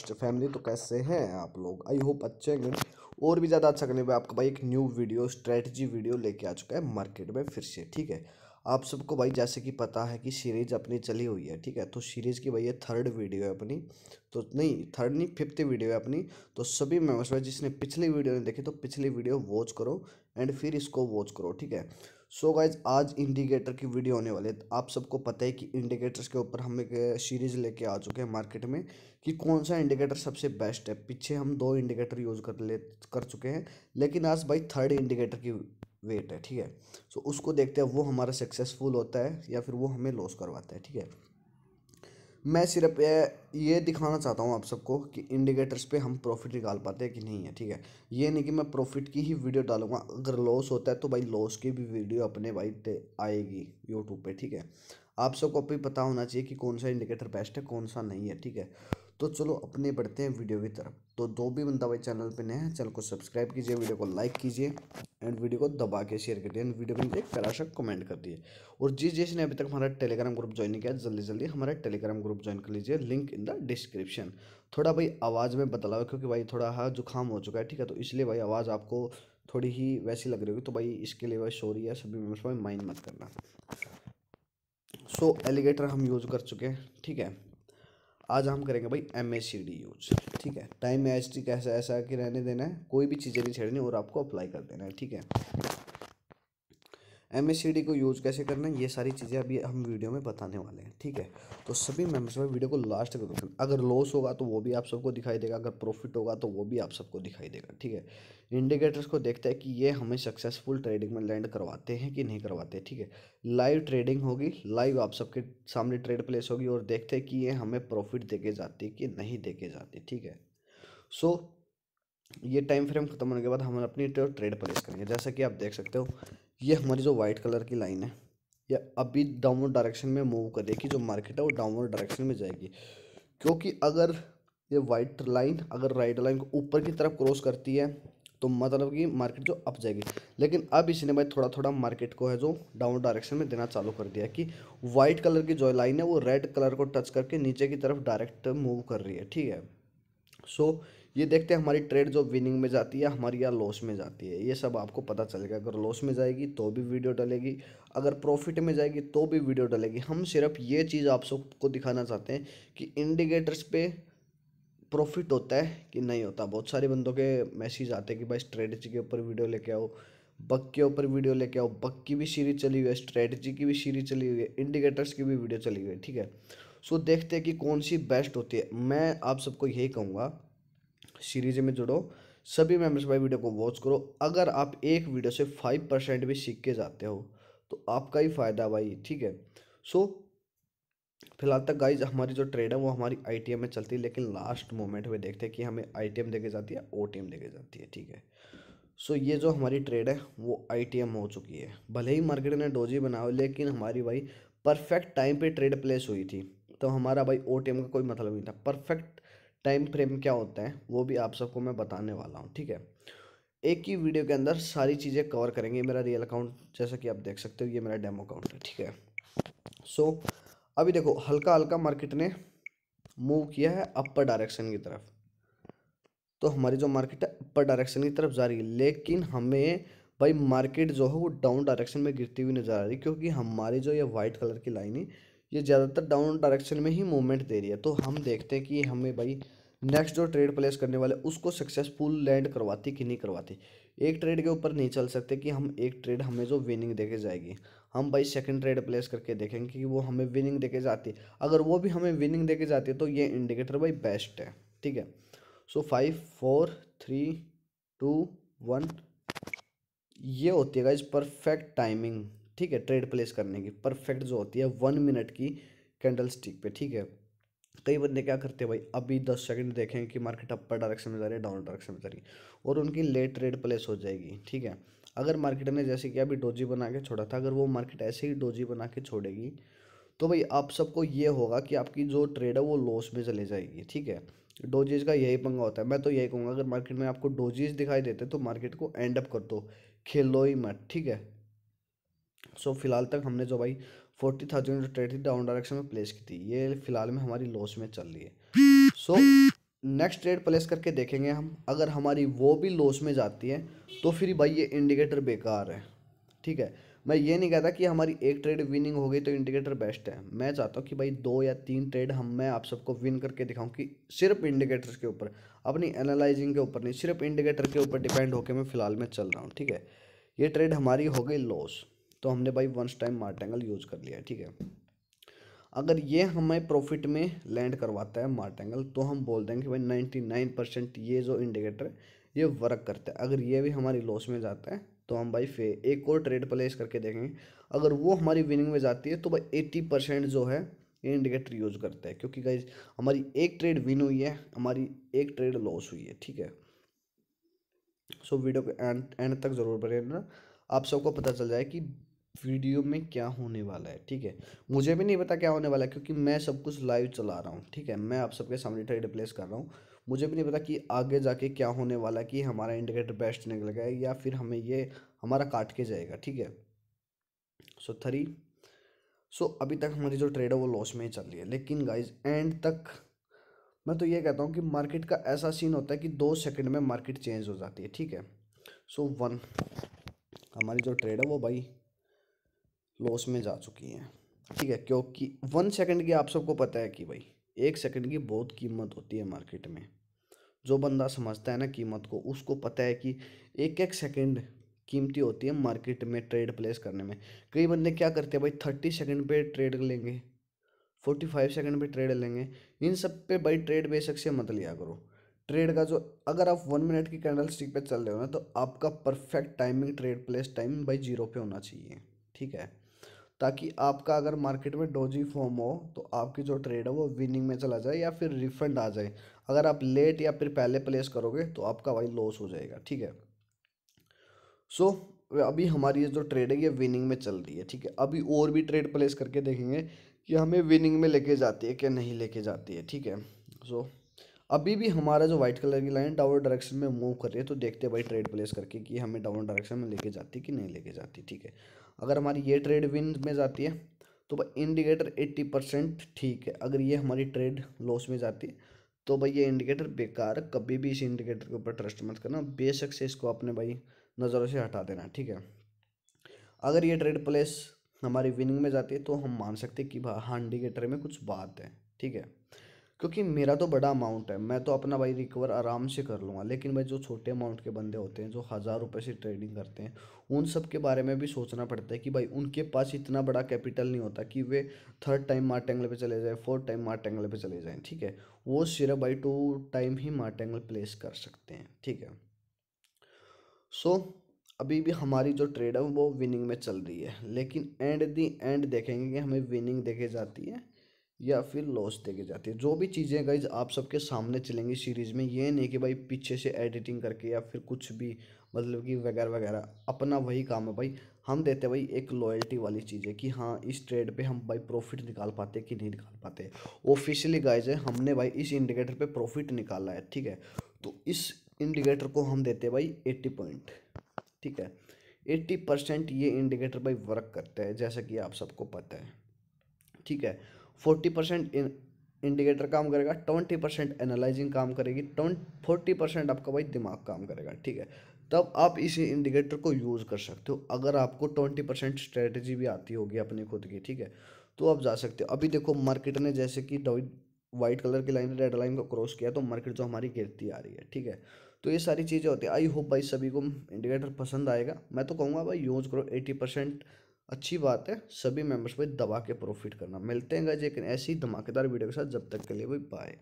first family तो कैसे हैं आप लोग आई होप अच्छे हैं और भी ज़्यादा अच्छा करने पर आपका भाई एक न्यू वीडियो स्ट्रेटजी वीडियो लेके आ चुका है मार्केट में फिर से ठीक है आप सबको भाई जैसे कि पता है कि सीरीज अपनी चली हुई है ठीक है तो सीरीज़ की भाई ये थर्ड वीडियो है अपनी तो नहीं थर्ड नहीं फिफ्थ वीडियो है अपनी तो सभी मेम्बर्स भाई जिसने पिछली वीडियो नहीं देखी तो पिछली वीडियो वॉच करो एंड फिर इसको वॉच करो ठीक है सो so गाइज आज इंडिकेटर की वीडियो होने वाली है तो आप सबको पता है कि इंडिकेटर्स के ऊपर हम एक सीरीज़ लेके आ चुके हैं मार्केट में कि कौन सा इंडिकेटर सबसे बेस्ट है पीछे हम दो इंडिकेटर यूज़ कर ले कर चुके हैं लेकिन आज भाई थर्ड इंडिकेटर की वेट है ठीक है सो so उसको देखते हैं वो हमारा सक्सेसफुल होता है या फिर वो हमें लॉस करवाता है ठीक है मैं सिर्फ ये दिखाना चाहता हूँ आप सबको कि इंडिकेटर्स पे हम प्रॉफिट निकाल पाते हैं कि नहीं है ठीक है ये नहीं कि मैं प्रॉफिट की ही वीडियो डालूंगा अगर लॉस होता है तो भाई लॉस की भी वीडियो अपने भाई आएगी यूट्यूब पे ठीक है आप सबको भी पता होना चाहिए कि कौन सा इंडिकेटर बेस्ट है कौन सा नहीं है ठीक है तो चलो अपने बढ़ते हैं वीडियो की तरफ तो दो भी बंदा भाई चैनल पे नए हैं चैनल को सब्सक्राइब कीजिए वीडियो को लाइक कीजिए एंड वीडियो को दबा के शेयर कर दिए एंड वीडियो में मुझे कड़ा कमेंट कर दिए और जिस जिसने अभी तक हमारा टेलीग्राम ग्रुप ज्वाइन नहीं किया जल्दी जल्दी हमारा टेलीग्राम ग्रुप ज्वाइन कर लीजिए लिंक इन द डिस्क्रिप्शन थोड़ा भाई आवाज़ में बदलाव क्योंकि भाई थोड़ा हाँ जुकाम हो चुका है ठीक है तो इसलिए भाई आवाज़ आपको थोड़ी ही वैसी लग रही होगी तो भाई इसके लिए भाई सॉरी है सभी मेम्बर्स भाई माइंड मत करना सो एलिगेटर हम यूज़ कर चुके हैं ठीक है आज हम करेंगे भाई M S C D use ठीक है टाइम एच टी कैसा ऐसा कि रहने देना है कोई भी चीज़ें नहीं छेड़नी और आपको अप्लाई कर देना है ठीक है एम को यूज़ कैसे करना है ये सारी चीज़ें अभी हम वीडियो में बताने वाले हैं ठीक है तो सभी मेम्बर्स में वीडियो को लास्ट तक देखना अगर लॉस होगा तो वो भी आप सबको दिखाई देगा अगर प्रॉफिट होगा तो वो भी आप सबको दिखाई देगा ठीक है इंडिकेटर्स को देखते हैं कि ये हमें सक्सेसफुल ट्रेडिंग में लैंड करवाते हैं कि नहीं करवाते ठीक है लाइव ट्रेडिंग होगी लाइव आप सबके सामने ट्रेड प्लेस होगी और देखते हैं कि ये हमें प्रॉफिट दे के जाती कि नहीं दे के जाती ठीक है सो so, ये टाइम फ्रेम खत्म होने के बाद हम अपनी ट्रेड प्लेस करेंगे जैसा कि आप देख सकते हो ये हमारी जो वाइट कलर की लाइन है ये अभी डाउनवर्ड डायरेक्शन में मूव करेगी जो मार्केट है वो डाउनवर्ड डायरेक्शन में जाएगी क्योंकि अगर ये वाइट लाइन अगर राइट लाइन को ऊपर की तरफ क्रॉस करती है तो मतलब कि मार्केट जो अप जाएगी लेकिन अब इसने भाई थोड़ा थोड़ा मार्केट को है जो डाउन डायरेक्शन में देना चालू कर दिया कि वाइट कलर की जो लाइन है वो रेड कलर को टच करके नीचे की तरफ डायरेक्ट मूव कर रही है ठीक है सो so, ये देखते हैं हमारी ट्रेड जो विनिंग में जाती है हमारी या लॉस में जाती है ये सब आपको पता चलेगा अगर लॉस में जाएगी तो भी वीडियो डलेगी अगर प्रॉफिट में जाएगी तो भी वीडियो डलेगी हम सिर्फ ये चीज़ आप सबको दिखाना चाहते हैं कि इंडिकेटर्स पे प्रॉफिट होता है कि नहीं होता बहुत सारे बंदों के मैसेज आते हैं कि भाई स्ट्रेटजी के ऊपर वीडियो लेके आओ बक के ऊपर वीडियो लेके आओ बक की भी सीरीज चली हुई है स्ट्रेटजी की भी सीरीज चली हुई है इंडिकेटर्स की भी वीडियो चली हुई है ठीक है सो देखते हैं कि कौन सी बेस्ट होती है मैं आप सबको यही कहूँगा सीरीज में जुड़ो सभी मेंबर्स भाई वीडियो को वॉच करो अगर आप एक वीडियो से फाइव परसेंट भी सीख के जाते हो तो आपका ही फ़ायदा भाई ठीक है सो फिलहाल तक गाइज हमारी जो ट्रेड है वो हमारी आई में चलती है लेकिन लास्ट मोमेंट में देखते हैं कि हमें आई देके जाती है ओ टी जाती है ठीक है सो so, ये जो हमारी ट्रेड है वो आई हो चुकी है भले ही मार्केट ने डोजी बनाओ लेकिन हमारी भाई परफेक्ट टाइम पे ट्रेड प्लेस हुई थी तो हमारा भाई ओ का कोई मतलब नहीं था परफेक्ट टाइम फ्रेम क्या होता है वो भी आप सबको मैं बताने वाला हूँ ठीक है एक ही वीडियो के अंदर सारी चीज़ें कवर करेंगे मेरा रियल अकाउंट जैसा कि आप देख सकते हो ये मेरा डेमो अकाउंट है ठीक है सो so, अभी देखो हल्का हल्का मार्केट ने मूव किया है अपर डायरेक्शन की तरफ तो हमारी जो मार्केट है अपर डायरेक्शन की तरफ जा रही है लेकिन हमें भाई मार्केट जो है वो डाउन डायरेक्शन में गिरती हुई नज़र आ रही है क्योंकि हमारी जो ये वाइट कलर की लाइन है ये ज़्यादातर डाउन डायरेक्शन में ही मूवमेंट दे रही है तो हम देखते हैं कि हमें भाई नेक्स्ट जो ट्रेड प्लेस करने वाले उसको सक्सेसफुल लैंड करवाती कि नहीं करवाती एक ट्रेड के ऊपर नहीं चल सकते कि हम एक ट्रेड हमें जो विनिंग देके जाएगी हम भाई सेकंड ट्रेड प्लेस करके देखेंगे कि वो हमें विनिंग देके जाती है अगर वो भी हमें विनिंग देके जाती है तो ये इंडिकेटर भाई बेस्ट है ठीक है so five four three two one ये होती है इस परफेक्ट टाइमिंग ठीक है ट्रेड प्लेस करने की परफेक्ट जो होती है वन मिनट की कैंडल स्टिक पे ठीक है कई बंदे क्या करते हैं भाई अभी दस सेकंड देखें कि मार्केट अपर डायरेक्शन में जा रही है डाउन डायरेक्शन में जा रही है और उनकी लेट ट्रेड प्लेस हो जाएगी ठीक है अगर मार्केट ने जैसे कि अभी डोजी बना के छोड़ा था अगर वो मार्केट ऐसे ही डोजी बना के छोड़ेगी तो भाई आप सबको ये होगा कि आपकी जो ट्रेड है वो लॉस में चले जाएगी ठीक है डोजीज़ का यही पंगा होता है मैं तो यही कहूँगा अगर मार्केट में आपको डोजीज दिखाई देते तो मार्केट को एंड अप कर दो खेलो ही मत ठीक है सो फिलहाल तक हमने जो भाई फोर्टी थाउजेंड ट्रेड थी डाउन डायरेक्शन में प्लेस की थी ये फिलहाल में हमारी लॉस में चल रही है सो नेक्स्ट ट्रेड प्लेस करके देखेंगे हम अगर हमारी वो भी लॉस में जाती है तो फिर भाई ये इंडिकेटर बेकार है ठीक है मैं ये नहीं कहता कि हमारी एक ट्रेड विनिंग हो गई तो इंडिकेटर बेस्ट है मैं चाहता हूँ कि भाई दो या तीन ट्रेड हम मैं आप सबको विन करके दिखाऊं कि सिर्फ इंडिकेटर्स के ऊपर अपनी एनालाइजिंग के ऊपर नहीं सिर्फ इंडिकेटर के ऊपर डिपेंड होकर मैं फिलहाल में चल रहा हूँ ठीक है ये ट्रेड हमारी हो गई लॉस तो हमने भाई once time martingale use कर लिया है ठीक है अगर ये हमें प्रॉफिट में लैंड करवाता है मार्ट एंगल तो हम बोल देंगे भाई नाइन्टी नाइन परसेंट ये जो इंडिकेटर है ये वर्क करता है अगर ये भी हमारी लॉस में जाता है तो हम भाई फे एक और ट्रेड प्लेस करके देखेंगे अगर वो हमारी विनिंग में जाती है तो भाई एट्टी परसेंट जो है ये इंडिकेटर यूज़ करते हैं क्योंकि गाइज हमारी एक ट्रेड विन हुई है हमारी एक ट्रेड लॉस हुई है ठीक है सो वीडियो के एंड एंड तक ज़रूर बने आप सबको पता चल जाए कि वीडियो में क्या होने वाला है ठीक है मुझे भी नहीं पता क्या होने वाला है क्योंकि मैं सब कुछ लाइव चला रहा हूँ ठीक है मैं आप सबके सामने ट्रेड प्लेस कर रहा हूँ मुझे भी नहीं पता कि आगे जाके क्या होने वाला है कि हमारा इंडिकेटर बेस्ट निकल है या फिर हमें ये हमारा काट के जाएगा ठीक है सो थ्री सो अभी तक हमारी जो ट्रेड है वो लॉस में ही चल रही है लेकिन गाइज एंड तक मैं तो ये कहता हूँ कि मार्केट का ऐसा सीन होता है कि दो सेकंड में मार्केट चेंज हो जाती है ठीक है सो so, वन हमारी जो ट्रेड है वो भाई लॉस में जा चुकी हैं ठीक है क्योंकि वन सेकंड की आप सबको पता है कि भाई एक सेकंड की बहुत कीमत होती है मार्केट में जो बंदा समझता है ना कीमत को उसको पता है कि एक एक सेकंड कीमती होती है मार्केट में ट्रेड प्लेस करने में कई बंदे क्या करते हैं भाई थर्टी सेकंड पे ट्रेड लेंगे फोर्टी फाइव सेकेंड पर ट्रेड लेंगे इन सब पे भाई ट्रेड बेशक से मत लिया करो ट्रेड का जो अगर आप वन मिनट की कैंडल स्टिक पर चल रहे हो ना तो आपका perfect timing trade place time भाई जीरो पे होना चाहिए ठीक है ताकि आपका अगर मार्केट में डोजी फॉर्म हो तो आपकी जो ट्रेड है वो विनिंग में चला जाए या फिर रिफंड आ जाए अगर आप लेट या फिर पहले प्लेस करोगे तो आपका भाई लॉस हो जाएगा ठीक है सो so, अभी हमारी ये जो ट्रेड है ये विनिंग में चल रही है ठीक है अभी और भी ट्रेड प्लेस करके देखेंगे कि हमें विनिंग में लेके जाती है कि नहीं लेके जाती है ठीक है सो so, अभी भी हमारा जो व्हाइट कलर की लाइन डाउन डायरेक्शन में मूव कर रही है तो देखते हैं भाई ट्रेड प्लेस करके कि हमें डाउन डायरेक्शन में लेके जाती कि नहीं लेके जाती ठीक है अगर हमारी ये ट्रेड विन में जाती है तो भाई इंडिकेटर एट्टी परसेंट ठीक है अगर ये हमारी ट्रेड लॉस में जाती है तो भाई ये इंडिकेटर बेकार कभी भी इस इंडिकेटर के ऊपर ट्रस्ट मत करना बेशक से इसको अपने भाई नज़रों से हटा देना ठीक है अगर ये ट्रेड प्लेस हमारी विनिंग में जाती है तो हम मान सकते हैं कि हाँ इंडिकेटर में कुछ बात है ठीक है क्योंकि मेरा तो बड़ा अमाउंट है मैं तो अपना भाई रिकवर आराम से कर लूँगा लेकिन भाई जो छोटे अमाउंट के बंदे होते हैं जो हज़ार रुपये से ट्रेडिंग करते हैं उन सब के बारे में भी सोचना पड़ता है कि भाई उनके पास इतना बड़ा कैपिटल नहीं होता कि वे थर्ड टाइम मार्टेंगल पे चले जाएँ फोर्थ टाइम मार्टेंगल पे चले जाएँ ठीक है वो सिर्फ भाई टू टाइम ही मार्टेंगल प्लेस कर सकते हैं ठीक है सो so, अभी भी हमारी जो ट्रेड है वो विनिंग में चल रही है लेकिन एंड दी एंड देखेंगे कि हमें विनिंग देखे जाती है या फिर लॉस देके जाती है जो भी चीज़ें गाइज आप सबके सामने चलेंगी सीरीज़ में ये नहीं कि भाई पीछे से एडिटिंग करके या फिर कुछ भी मतलब कि वगैरह वगैरह अपना वही काम है भाई हम देते भाई एक लॉयल्टी वाली चीज़ है कि हाँ इस ट्रेड पे हम भाई प्रॉफिट निकाल पाते कि नहीं निकाल पाते ऑफिशियली गाइज है हमने भाई इस इंडिकेटर पर प्रॉफिट निकाला है ठीक है तो इस इंडिकेटर को हम देते भाई एट्टी पॉइंट ठीक है एट्टी परसेंट ये इंडिकेटर भाई वर्क करता है जैसा कि आप सबको पता है ठीक है फोर्टी परसेंट इंडिकेटर काम करेगा ट्वेंटी परसेंट एनालाइजिंग काम करेगी ट्वेंटी फोर्टी परसेंट आपका भाई दिमाग काम करेगा ठीक है तब आप इसी इंडिकेटर को यूज़ कर सकते हो अगर आपको ट्वेंटी परसेंट स्ट्रेटजी भी आती होगी अपनी खुद की ठीक है तो आप जा सकते हो अभी देखो मार्केट ने जैसे कि वाइट कलर की लाइन रेड लाइन को क्रॉस किया तो मार्केट जो हमारी गिरती आ रही है ठीक है तो ये सारी चीज़ें होती है आई होप भाई सभी को इंडिकेटर पसंद आएगा मैं तो कहूँगा भाई यूज़ करो एटी परसेंट अच्छी बात है सभी मेंबर्स भाई दबा के प्रॉफिट करना मिलते हैं गाइज एक ऐसी धमाकेदार वीडियो के साथ जब तक के लिए भाई बाय